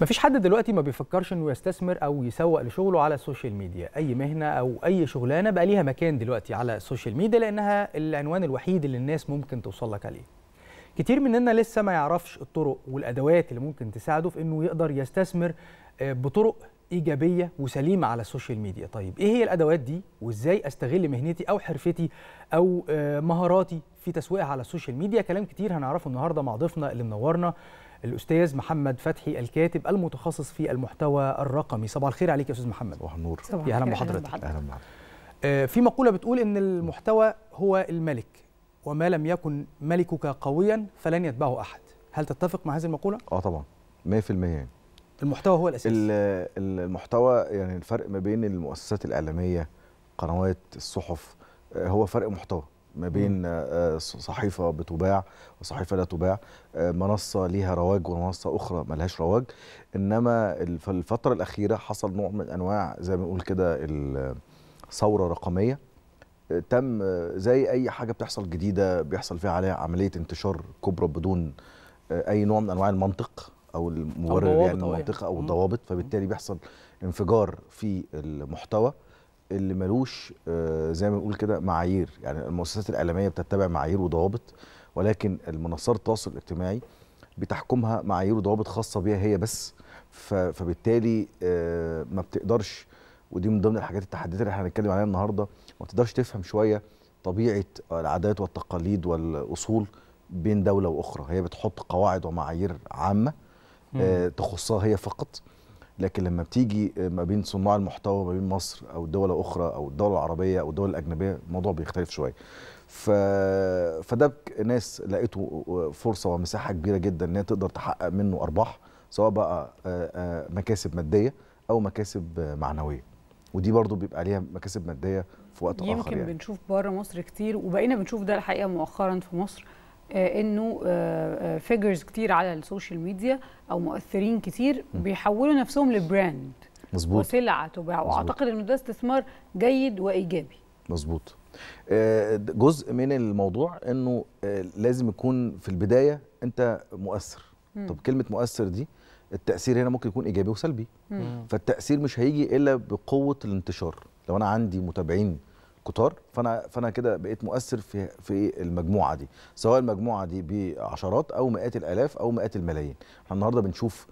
مفيش حد دلوقتي ما بيفكرش انه يستثمر او يسوق لشغله على السوشيال ميديا اي مهنه او اي شغلانه بقى ليها مكان دلوقتي على السوشيال ميديا لانها العنوان الوحيد اللي الناس ممكن توصل لك عليه كتير مننا لسه ما يعرفش الطرق والادوات اللي ممكن تساعده في انه يقدر يستثمر آه، بطرق ايجابيه وسليمه على السوشيال ميديا طيب ايه هي الادوات دي وازاي استغل مهنتي او حرفتي او آه، مهاراتي في تسويقها على السوشيال ميديا كلام كتير هنعرفه النهارده مع ضيفنا اللي منورنا الاستاذ محمد فتحي الكاتب المتخصص في المحتوى الرقمي صباح الخير عليك يا استاذ محمد صباح النور يا اهلا بحضرتك اهلا بحضرتك آه، في مقوله بتقول ان المحتوى هو الملك وما لم يكن ملكك قويا فلن يتبعه احد هل تتفق مع هذه المقوله اه طبعا 100% يعني المحتوى هو الاساس المحتوى يعني الفرق ما بين المؤسسات الاعلاميه قنوات الصحف آه، هو فرق محتوى ما بين آه، صحيفة بتباع وصحيفة لا تباع آه، منصة ليها رواج ومنصة أخرى لهاش رواج إنما في الفترة الأخيرة حصل نوع من أنواع زي ما بنقول كده الثورة رقمية تم زي أي حاجة بتحصل جديدة بيحصل فيها عليها عملية انتشار كبرى بدون أي نوع من أنواع المنطق او المبرر أو يعني المنطقه او الضوابط فبالتالي بيحصل انفجار في المحتوى اللي ملوش آه، زي ما بنقول كده معايير يعني المؤسسات الاعلاميه بتتبع معايير وضوابط ولكن المنصات التواصل الاجتماعي بتحكمها معايير وضوابط خاصه بيها هي بس فبالتالي آه، ما بتقدرش ودي من ضمن الحاجات التحديات اللي احنا هنتكلم عليها النهارده ما بتقدرش تفهم شويه طبيعه العادات والتقاليد والاصول بين دوله واخرى هي بتحط قواعد ومعايير عامه آه، تخصها هي فقط لكن لما بتيجي آه، ما بين صناع المحتوى ما بين مصر او دول اخرى او الدول العربيه او الدول الاجنبيه الموضوع بيختلف شويه ف... فده ناس لقيته آه، فرصه ومساحه كبيره جدا ان هي تقدر تحقق منه ارباح سواء بقى مكاسب ماديه او مكاسب معنويه ودي برضو بيبقى عليها مكاسب ماديه في وقت اخر يعني يمكن بنشوف بره مصر كتير وبقينا بنشوف ده الحقيقه مؤخرا في مصر آه، انه فيجرز آه، آه، كتير على السوشيال ميديا او مؤثرين كتير بيحولوا نفسهم لبراند مظبوط وسلعه تباع واعتقد انه ده استثمار جيد وايجابي مظبوط جزء من الموضوع انه لازم يكون في البدايه انت مؤثر مم. طب كلمه مؤثر دي التاثير هنا ممكن يكون ايجابي وسلبي مم. فالتاثير مش هيجي الا بقوه الانتشار لو انا عندي متابعين كتار فانا فانا كده بقيت مؤثر في في المجموعه دي سواء المجموعه دي بعشرات او مئات الالاف او مئات الملايين احنا النهارده بنشوف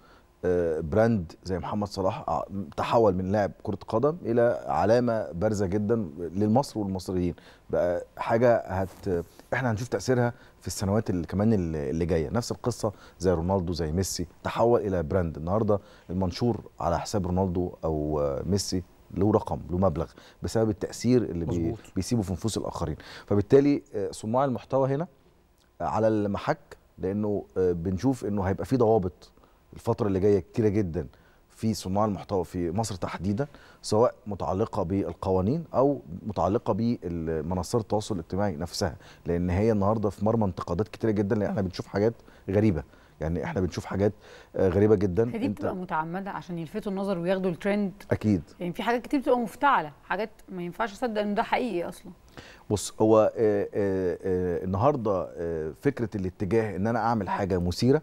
آه، براند زي محمد صلاح آه، تحول من لاعب كره قدم الى علامه بارزه جدا للمصر والمصريين بقى حاجه هت احنا هنشوف تاثيرها في السنوات اللي كمان اللي جايه نفس القصه زي رونالدو زي ميسي تحول الى براند النهارده المنشور على حساب رونالدو او آه، ميسي له رقم له مبلغ بسبب التاثير اللي بي بيسيبه في نفوس الاخرين فبالتالي آه، صناع المحتوى هنا آه، على المحك لانه آه، بنشوف انه هيبقى في ضوابط الفتره اللي جايه كتيره جدا في صناع المحتوى في مصر تحديدا سواء متعلقه بالقوانين او متعلقه بمنصات التواصل الاجتماعي نفسها لان هي النهارده في مرمى انتقادات كتيره جدا لان احنا بنشوف حاجات غريبه يعني احنا بنشوف حاجات آه، غريبه جدا دي بتبقى متعمده عشان يلفتوا النظر وياخدوا الترند اكيد يعني في حاجات كتير بتبقى مفتعله حاجات ما ينفعش اصدق ان ده حقيقي اصلا بص هو آآ آه، آآ آه، النهارده آآ فكره الاتجاه ان انا اعمل حاجه مثيره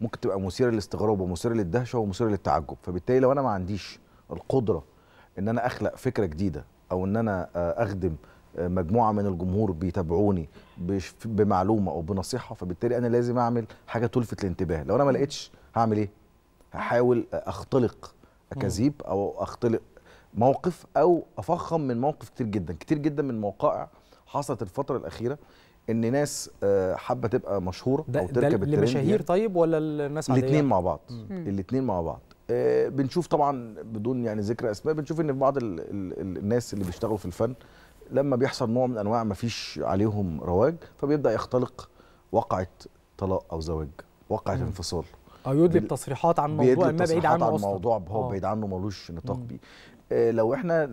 ممكن تبقى مثيره للاستغراب ومثيره للدهشه ومثيره للتعجب فبالتالي لو انا ما عنديش القدره ان انا اخلق فكره جديده او ان انا اخدم مجموعه من الجمهور بيتابعوني بمعلومه او بنصيحه فبالتالي انا لازم اعمل حاجه تلفت الانتباه لو انا ما لقيتش هعمل ايه هحاول اختلق اكاذيب او اختلق موقف او افخم من موقف كتير جدا كتير جدا من مواقع حصلت الفتره الاخيره ان ناس آه، حابه تبقى مشهوره او تركب ده لمشاهير يعني. طيب ولا الناس عاديه الاثنين مع بعض الاثنين مع بعض آه، بنشوف طبعا بدون يعني ذكر اسماء بنشوف ان في بعض الناس اللي بيشتغلوا في الفن لما بيحصل نوع من انواع ما فيش عليهم رواج فبيبدا يختلق وقعه طلاق او زواج وقعه انفصال او يدلي بتصريحات عن موضوع ما بعيد عنه عن اصلا موضوع هو آه. بعيد عنه ملوش نطاق بيه آه لو احنا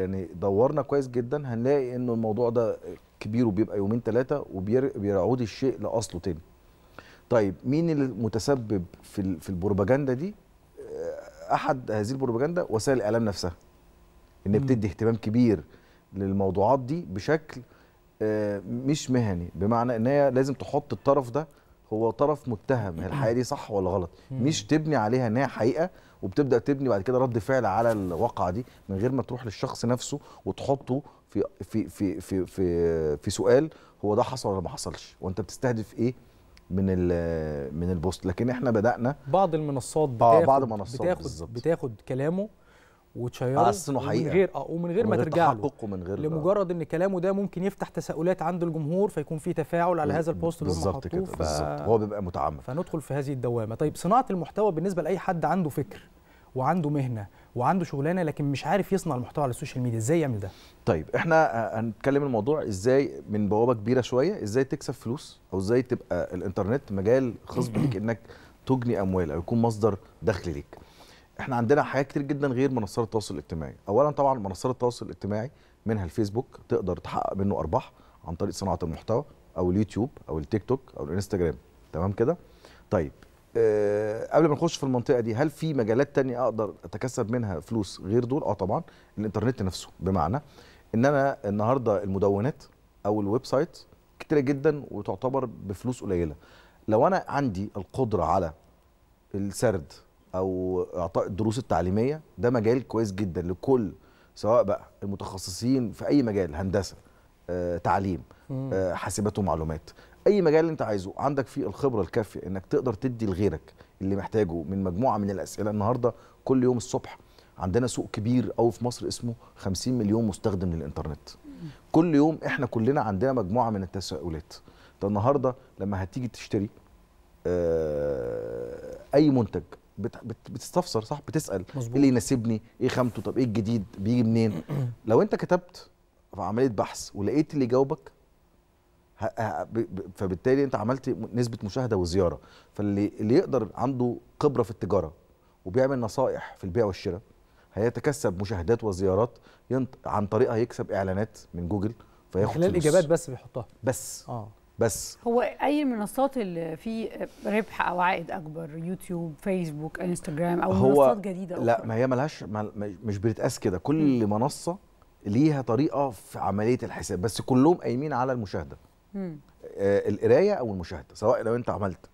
يعني دورنا كويس جدا هنلاقي انه الموضوع ده كبير وبيبقى يومين ثلاثه وبيعود الشيء لاصله تاني طيب مين المتسبب في في البروباجندا دي آه، احد هذه البروباجندا وسائل الاعلام نفسها ان بتدي اهتمام كبير للموضوعات دي بشكل آه، مش مهني بمعنى ان هي لازم تحط الطرف ده هو طرف متهم هي الحقيقه دي صح ولا غلط مش تبني عليها ان هي حقيقه وبتبدا تبني بعد كده رد فعل على الواقعه دي من غير ما تروح للشخص نفسه وتحطه في في في في في, في سؤال هو ده حصل ولا ما حصلش وانت بتستهدف ايه من من البوست لكن احنا بدانا بعض المنصات بتاخد آه بعض المنصات بتاخد بتاخد كلامه وتشيره من غير اه ومن غير ما ترجع له ومن غير لمجرد ان كلامه ده ممكن يفتح تساؤلات عند الجمهور فيكون في تفاعل على هذا البوست اللي هو حطوه بالظبط بالظبط هو بيبقى متعمد فندخل في هذه الدوامه طيب صناعه المحتوى بالنسبه لاي حد عنده فكر وعنده مهنه وعنده شغلانه لكن مش عارف يصنع المحتوى على السوشيال ميديا ازاي يعمل ده طيب احنا آه، هنتكلم الموضوع ازاي من بوابه كبيره شويه ازاي تكسب فلوس او ازاي تبقى الانترنت مجال خصب لك انك تجني اموال او يكون مصدر دخل ليك احنا عندنا حاجات كتير جدا غير منصات التواصل الاجتماعي اولا طبعا منصات التواصل الاجتماعي منها الفيسبوك تقدر تحقق منه ارباح عن طريق صناعه المحتوى او اليوتيوب او التيك توك او الانستجرام تمام كده طيب أه قبل ما نخش في المنطقه دي هل في مجالات تانية اقدر اتكسب منها فلوس غير دول اه طبعا الانترنت نفسه بمعنى ان انا النهارده المدونات او الويب سايت كتيره جدا وتعتبر بفلوس قليله لو انا عندي القدره على السرد او اعطاء الدروس التعليميه ده مجال كويس جدا لكل سواء بقى المتخصصين في اي مجال هندسه آه، تعليم آه، حاسبات ومعلومات اي مجال انت عايزه عندك فيه الخبره الكافيه انك تقدر تدي لغيرك اللي محتاجه من مجموعه من الاسئله النهارده كل يوم الصبح عندنا سوق كبير قوي في مصر اسمه 50 مليون مستخدم للانترنت كل يوم احنا كلنا عندنا مجموعه من التساؤلات النهارده لما هتيجي تشتري آه، اي منتج بتستفسر صح بتسال مظبوط. ايه اللي يناسبني ايه خامته طب ايه الجديد بيجي منين لو انت كتبت في عمليه بحث ولقيت اللي يجاوبك فبالتالي انت عملت نسبه مشاهده وزياره فاللي اللي يقدر عنده خبره في التجاره وبيعمل نصائح في البيع والشراء هيتكسب مشاهدات وزيارات عن طريقها يكسب اعلانات من جوجل فياخد خلال الاجابات بس بيحطها بس اه بس هو اي المنصات اللي في ربح او عائد اكبر يوتيوب فيسبوك انستجرام او هو منصات جديده لا ما هي ملهاش مش بتتقاس كده كل م. منصه ليها طريقه في عمليه الحساب بس كلهم قايمين على المشاهده آه القرايه او المشاهده سواء لو انت عملت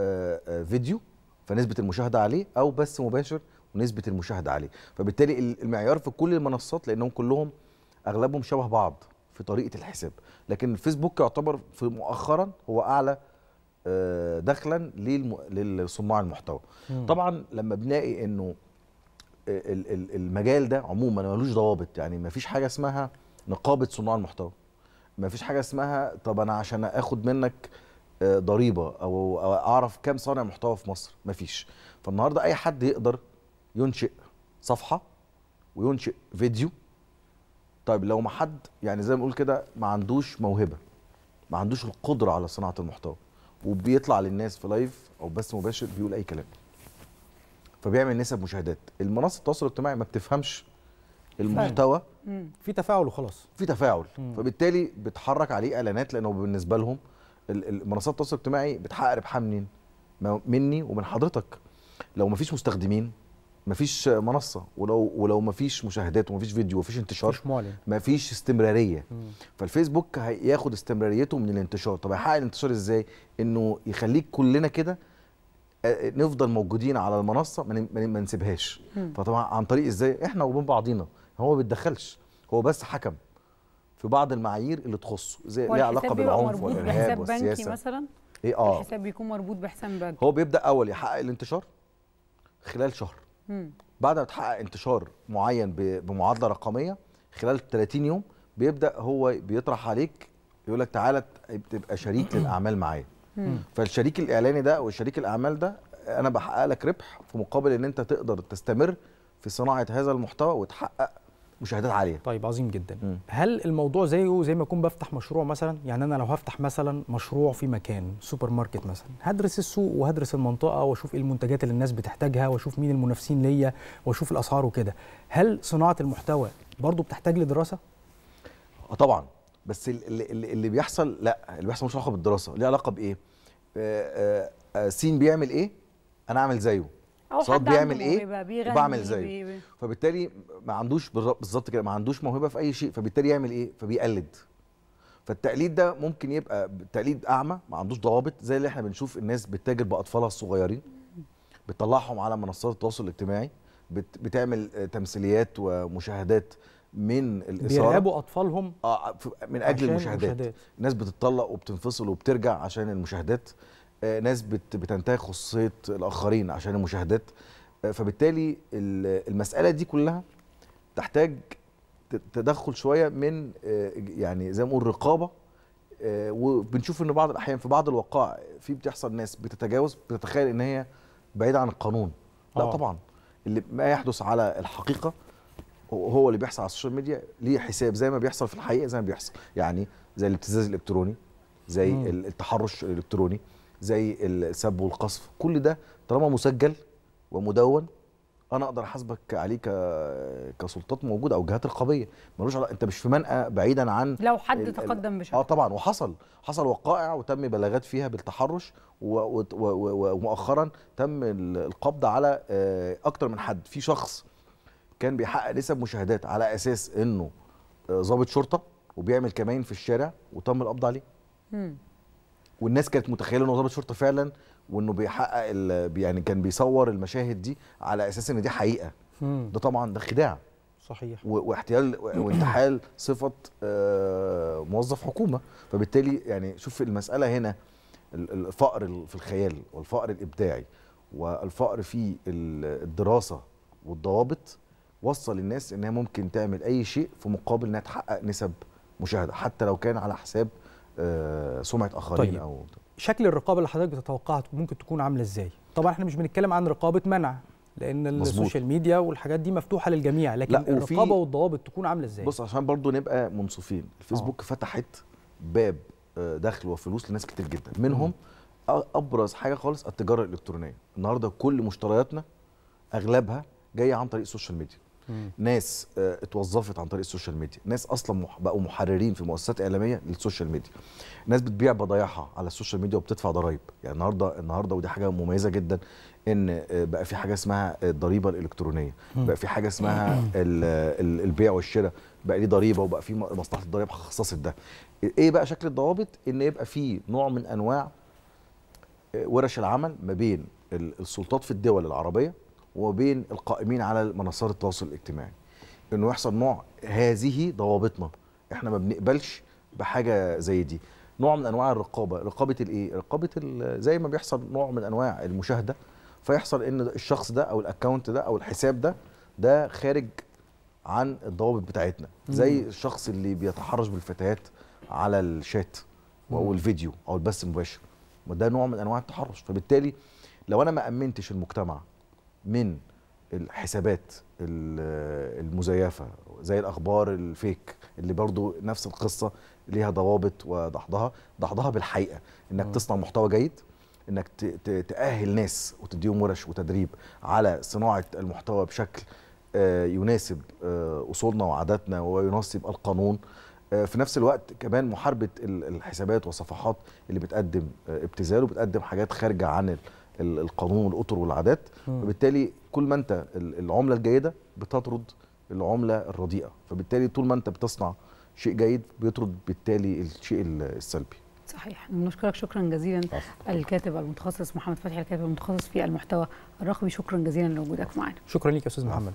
آه آه فيديو فنسبه المشاهده عليه او بس مباشر ونسبه المشاهده عليه فبالتالي المعيار في كل المنصات لانهم كلهم اغلبهم شبه بعض في طريقه الحساب لكن الفيسبوك يعتبر في مؤخرا هو اعلى آه، دخلا لصناع المحتوى مم. طبعا لما بنلاقي انه المجال ده عموما ملوش ضوابط يعني ما فيش حاجه اسمها نقابه صناع المحتوى ما فيش حاجه اسمها طب انا عشان اخد منك آه، ضريبه او اعرف كام صانع محتوى في مصر ما فيش فالنهارده اي حد يقدر ينشئ صفحه وينشئ فيديو طيب لو ما حد يعني زي ما بنقول كده ما عندوش موهبه ما عندوش القدره على صناعه المحتوى وبيطلع للناس في لايف او بث مباشر بيقول اي كلام فبيعمل نسب مشاهدات المنصه التواصل الاجتماعي ما بتفهمش المحتوى في تفاعل وخلاص في تفاعل مم. فبالتالي بتحرك عليه اعلانات لانه بالنسبه لهم المنصات التواصل الاجتماعي بتحقق ربحها منين مني ومن حضرتك لو ما فيش مستخدمين مفيش منصه ولو ولو مفيش مشاهدات ومفيش فيديو ومفيش انتشار مفيش معلن مفيش استمراريه مم. فالفيسبوك هياخد استمراريته من الانتشار طب هيحقق الانتشار ازاي انه يخليك كلنا كده آه، آه، نفضل موجودين على المنصه ما نسيبهاش فطبعا عن طريق ازاي احنا وبين بعضينا هو ما بيتدخلش هو بس حكم في بعض المعايير اللي تخصه زي ليها علاقه بالعنف والارهاب والسياسه مثلا ايه اه الحساب بيكون مربوط بحساب بنكي هو بيبدا اول يحقق الانتشار خلال شهر بعد ما تحقق انتشار معين بمعادله رقميه خلال 30 يوم بيبدا هو بيطرح عليك يقول لك تعالى تبقى شريك للاعمال معايا فالشريك الاعلاني ده والشريك الاعمال ده انا بحقق لك ربح في مقابل ان انت تقدر تستمر في صناعه هذا المحتوى وتحقق مشاهدات عاليه طيب عظيم جدا م. هل الموضوع زيه زي ما اكون بفتح مشروع مثلا يعني انا لو هفتح مثلا مشروع في مكان سوبر ماركت مثلا هدرس السوق وهدرس المنطقه واشوف ايه المنتجات اللي الناس بتحتاجها واشوف مين المنافسين ليا واشوف الاسعار وكده هل صناعه المحتوى برضو بتحتاج لدراسه آه، طبعا بس اللي, اللي بيحصل لا اللي بيحصل مش علاقه بالدراسه ليه علاقه بايه آه، آه، سين بيعمل ايه انا اعمل زيه صاد بيعمل ايه وبعمل زيه فبالتالي ما عندوش بالظبط كده ما عندوش موهبه في اي شيء فبالتالي يعمل ايه فبيقلد فالتقليد ده ممكن يبقى تقليد اعمى ما عندوش ضوابط زي اللي احنا بنشوف الناس بتتاجر باطفالها الصغيرين بتطلعهم على منصات التواصل الاجتماعي بتعمل آه، تمثيليات ومشاهدات من الاثاره بيرهبوا اطفالهم آه من اجل المشاهدات. المشاهدات الناس بتتطلق وبتنفصل وبترجع عشان المشاهدات ناس بتنتهي خصوصيه الاخرين عشان المشاهدات آه، فبالتالي المساله دي كلها تحتاج تدخل شويه من آه، يعني زي ما نقول رقابه آه، وبنشوف ان بعض الاحيان في بعض الوقائع في بتحصل ناس بتتجاوز بتتخيل ان هي بعيده عن القانون لا طبعا اللي ما يحدث على الحقيقه هو اللي بيحصل على السوشيال ميديا ليه حساب زي ما بيحصل في الحقيقه زي ما بيحصل يعني زي الابتزاز الالكتروني زي مم. التحرش الالكتروني زي السب والقصف كل ده طالما مسجل ومدون انا اقدر احاسبك عليه كسلطات موجوده او جهات رقابيه ملوش علاقه انت مش في منقى بعيدا عن لو حد تقدم بشكل اه طبعا وحصل حصل وقائع وتم بلاغات فيها بالتحرش ومؤخرا تم القبض على آه، اكتر من حد في شخص كان بيحقق نسب مشاهدات على اساس انه آه، ضابط شرطه وبيعمل كمائن في الشارع وتم القبض عليه والناس كانت متخيله انه ضابط شرطه فعلا وانه بيحقق يعني كان بيصور المشاهد دي على اساس ان دي حقيقه ده طبعا ده خداع صحيح واحتيال وانتحال صفه آه، موظف حكومه فبالتالي يعني شوف المساله هنا الفقر في الخيال والفقر الابداعي والفقر في الدراسه والضوابط وصل الناس انها ممكن تعمل اي شيء في مقابل انها تحقق نسب مشاهده حتى لو كان على حساب آه، سمعه اخرين طيب. او شكل الرقابه اللي حضرتك بتتوقعها ممكن تكون عامله ازاي طبعا احنا مش بنتكلم عن رقابه منع لان السوشيال ميديا والحاجات دي مفتوحه للجميع لكن لا الرقابه والضوابط تكون عامله ازاي بص عشان برضو نبقى منصفين الفيسبوك آه. فتحت باب آه، دخل وفلوس لناس كتير جدا منهم م. ابرز حاجه خالص التجاره الالكترونيه النهارده كل مشترياتنا اغلبها جايه عن طريق السوشيال ميديا مم. ناس آه، اتوظفت عن طريق السوشيال ميديا ناس اصلا بقوا محررين في مؤسسات اعلاميه للسوشيال ميديا ناس بتبيع بضايعها على السوشيال ميديا وبتدفع ضرائب يعني النهارده النهارده ودي حاجه مميزه جدا ان آه، بقى في حاجه اسمها الضريبه الالكترونيه مم. بقى في حاجه اسمها البيع والشراء بقى ليه ضريبه وبقى في مصلحه الضرائب خصصت ده ايه بقى شكل الضوابط ان يبقى في نوع من انواع آه، ورش العمل ما بين السلطات في الدول العربيه وبين القائمين على منصات التواصل الاجتماعي انه يحصل نوع هذه ضوابطنا احنا ما بنقبلش بحاجه زي دي نوع من انواع الرقابه رقابه الايه رقابه زي ما بيحصل نوع من انواع المشاهده فيحصل ان الشخص ده او الاكونت ده او الحساب ده ده خارج عن الضوابط بتاعتنا زي الشخص اللي بيتحرش بالفتيات على الشات او الفيديو او البث المباشر ده نوع من انواع التحرش فبالتالي لو انا ما امنتش المجتمع من الحسابات المزيفة زي الأخبار الفيك اللي برضو نفس القصة ليها ضوابط وضحضها ضحضها بالحقيقة إنك تصنع محتوى جيد إنك تأهل ناس وتديهم ورش وتدريب على صناعة المحتوى بشكل آه، يناسب آه، أصولنا وعاداتنا ويناسب القانون آه، في نفس الوقت كمان محاربة الحسابات والصفحات اللي بتقدم ابتذال وبتقدم حاجات خارجة عن القانون والاطر والعادات وبالتالي كل ما انت العمله الجيده بتطرد العمله الرديئه فبالتالي طول ما انت بتصنع شيء جيد بيطرد بالتالي الشيء السلبي صحيح نشكرك شكرا جزيلا عفو. الكاتب المتخصص محمد فتحي الكاتب المتخصص في المحتوى الرقمي شكرا جزيلا لوجودك معنا شكرا لك يا استاذ محمد